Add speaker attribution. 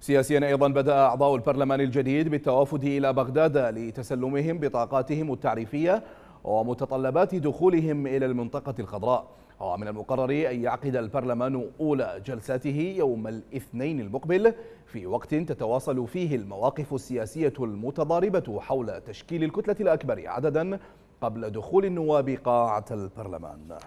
Speaker 1: سياسيا أيضا بدأ أعضاء البرلمان الجديد بالتوافد إلى بغداد لتسلمهم بطاقاتهم التعريفية ومتطلبات دخولهم إلى المنطقة الخضراء ومن المقرر أن يعقد البرلمان أولى جلساته يوم الاثنين المقبل في وقت تتواصل فيه المواقف السياسية المتضاربة حول تشكيل الكتلة الأكبر عددا قبل دخول النواب قاعة البرلمان